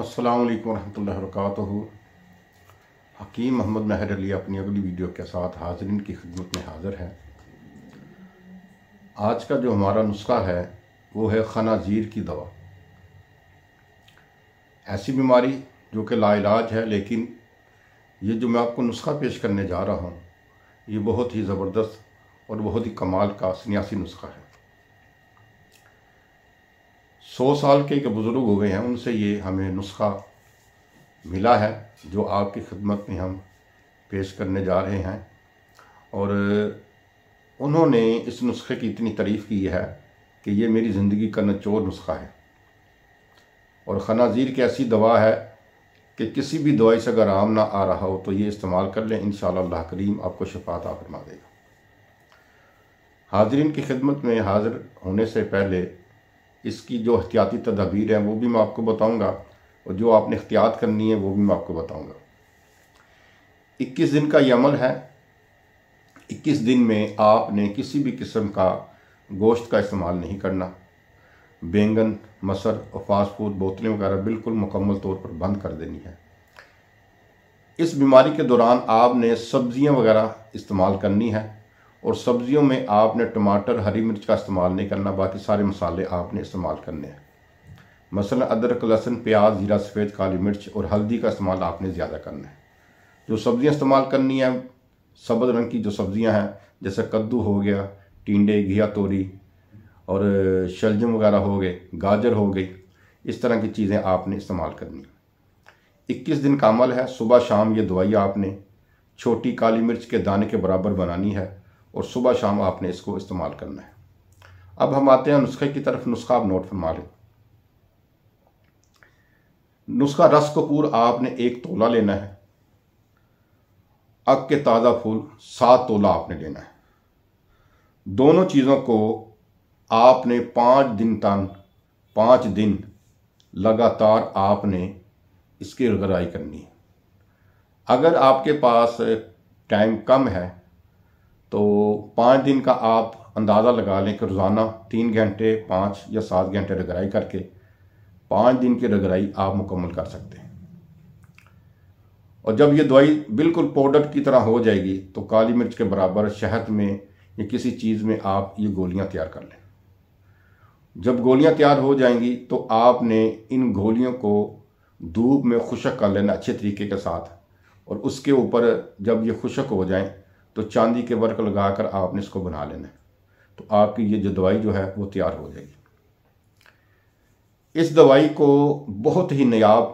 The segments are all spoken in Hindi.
अस्सलाम वरह वरक हकीम मोहम्मद महर अली अपनी अगली वीडियो के साथ हाजरीन की खिदमत में हाज़िर है आज का जो हमारा नुस्खा है वो है खनाजीर की दवा ऐसी बीमारी जो कि लाइलाज है लेकिन ये जो मैं आपको नुस्खा पेश करने जा रहा हूँ ये बहुत ही ज़बरदस्त और बहुत ही कमाल का सन्यासी नुस्खा है सौ साल के बुज़ुर्ग हो गए हैं उनसे ये हमें नुस्खा मिला है जो आपकी खिदमत में हम पेश करने जा रहे हैं और उन्होंने इस नुस्खे की इतनी तारीफ़ की है कि ये मेरी ज़िंदगी का नचोर नुस्खा है और खनाजीर की ऐसी दवा है कि किसी भी दवाई से अगर आराम ना आ रहा हो तो ये इस्तेमाल कर लें इन शाह करीम आपको शफात आ फरमा देगा हाजरीन की खिदमत में हाज़िर होने से पहले इसकी जो एहतियाती तदाबीर है वो भी मैं आपको बताऊँगा और जो आपने एहतियात करनी है वो भी मैं आपको बताऊँगा इक्कीस दिन का ये अमल है इक्कीस दिन में आपने किसी भी किस्म का गोश्त का इस्तेमाल नहीं करना बैंगन मसर और फास्ट फूड बोतलें वगैरह बिल्कुल मुकम्मल तौर पर बंद कर देनी है इस बीमारी के दौरान आपने सब्ज़ियाँ वगैरह इस्तेमाल करनी है और सब्जियों में आपने टमाटर हरी मिर्च का इस्तेमाल नहीं करना बाकी सारे मसाले आपने इस्तेमाल करने हैं मसला अदरक लहसुन प्याज जीरा सफ़ेद काली मिर्च और हल्दी का इस्तेमाल आपने ज़्यादा करना है जो सब्ज़ियाँ इस्तेमाल करनी है सब्ज रंग की जो सब्ज़ियाँ हैं जैसे कद्दू हो गया टींडे घिया तोरी और शलजम वगैरह हो गए गाजर हो गई इस तरह की चीज़ें आपने इस्तेमाल करनी इक्कीस दिन का अमल है सुबह शाम ये दवाई आपने छोटी काली मिर्च के दाने के बराबर बनानी है और सुबह शाम आपने इसको इस्तेमाल करना है अब हम आते हैं नुस्खे की तरफ नुस्खा आप नोट फरमा लें नुस्खा रस कपूर आपने एक तोला लेना है अग के ताज़ा फूल सात तोला आपने लेना है दोनों चीज़ों को आपने पाँच दिन तन पाँच दिन लगातार आपने इसकी गराई करनी है अगर आपके पास टाइम कम है तो पाँच दिन का आप अंदाज़ा लगा लें कि रोज़ाना तीन घंटे पाँच या सात घंटे रगराई करके पाँच दिन की रगराई आप मुकम्मल कर सकते हैं और जब ये दवाई बिल्कुल पाउडर की तरह हो जाएगी तो काली मिर्च के बराबर शहद में या किसी चीज़ में आप ये गोलियां तैयार कर लें जब गोलियां तैयार हो जाएंगी तो आपने इन गोलियों को धूप में खुशक कर लेना अच्छे तरीके के साथ और उसके ऊपर जब ये खुशक हो जाएं तो चांदी के वर्क लगा कर आपने इसको बना लेना है तो आपकी ये जो दवाई जो है वो तैयार हो जाएगी इस दवाई को बहुत ही नयाब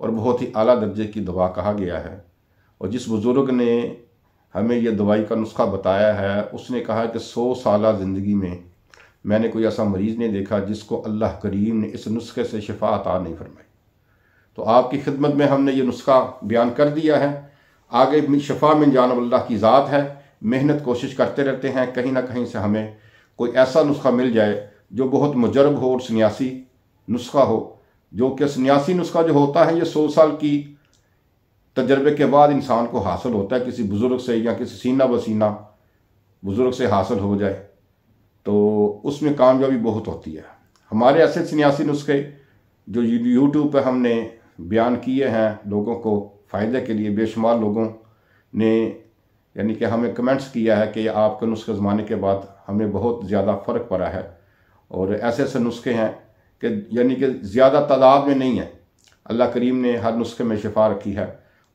और बहुत ही आला दर्जे की दवा कहा गया है और जिस बुज़ुर्ग ने हमें यह दवाई का नुस्खा बताया है उसने कहा कि सौ साल ज़िंदगी में मैंने कोई ऐसा मरीज़ नहीं देखा जिसको अल्लाह करीम ने इस नुस्खे से शिफा अता नहीं फरमाई तो आपकी खिदमत में हमने ये नुस्खा बयान कर दिया है आगे शफा में जानवल्ला की ज़ात है मेहनत कोशिश करते रहते हैं कहीं ना कहीं से हमें कोई ऐसा नुस्खा मिल जाए जो बहुत मुजरब हो और सन्यासी नुस्खा हो जो कि सन्यासी नुस्खा जो होता है ये सौ साल की तजर्बे के बाद इंसान को हासिल होता है किसी बुज़ुर्ग से या किसी सीना बसीना बुज़ुर्ग से हासिल हो जाए तो उसमें कामयाबी बहुत होती है हमारे ऐसे सन्यासी नुस्खे जो यूट्यूब पर हमने बयान किए हैं लोगों को फ़ायदे के लिए बेशुमार लोगों ने यानी कि हमें कमेंट्स किया है कि आपके नुस्खे ज़माने के बाद हमें बहुत ज़्यादा फ़र्क पड़ा है और ऐसे ऐसे नुस्खे हैं कि यानी कि ज़्यादा तादाद में नहीं है अल्लाह करीम ने हर नुस्खे में शिफा रखी है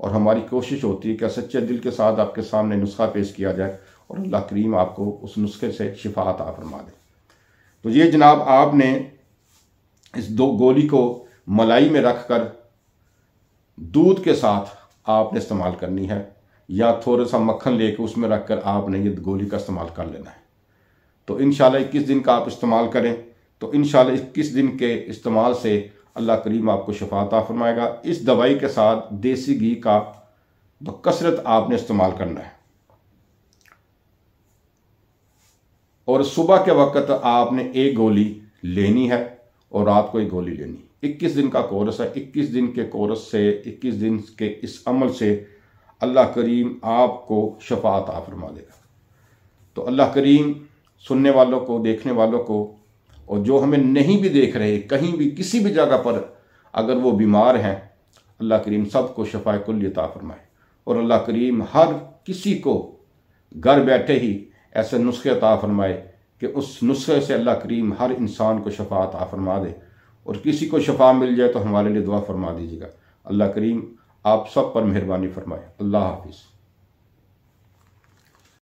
और हमारी कोशिश होती है कि सच्चे दिल के साथ आपके सामने नुस्खा पेश किया जाए और अल्लाह करीम आपको उस नुस्खे से शिफा अता फरमा दे तो ये जनाब आपने इस दो गोली को मलाई में रख कर दूध के साथ आपने इस्तेमाल करनी है या थोड़ा सा मक्खन लेके उसमें रख कर आपने ये गोली का इस्तेमाल कर लेना है तो इन इक्कीस दिन का आप इस्तेमाल करें तो इन इक्कीस दिन के इस्तेमाल से अल्लाह करीम आपको शफाता फरमाएगा इस दवाई के साथ देसी घी का बकसरत आपने इस्तेमाल करना है और सुबह के वक्त आपने एक गोली लेनी है और रात को एक गोली लेनी है 21 दिन का कोरस है 21 दिन के कोरस से 21 दिन के इस अमल से अल्लाह करीम आपको शफात आ फरमा देगा तो अल्लाह करीम सुनने वालों को देखने वालों को और जो हमें नहीं भी देख रहे कहीं भी किसी भी जगह पर अगर वो बीमार हैं अल्लाह करीम सब को शफा कुल्यता फरमाए और अल्लाह करीम हर किसी को घर बैठे ही ऐसे नुस्खे अता फरमाए कि उस नुस्खे से अल्लाह करीम हर इंसान को शफात आफरमा फरमा दे और किसी को शफा मिल जाए तो हमारे लिए दुआ फरमा दीजिएगा अल्लाह करीम आप सब पर मेहरबानी फरमाए अल्लाह हाफिज़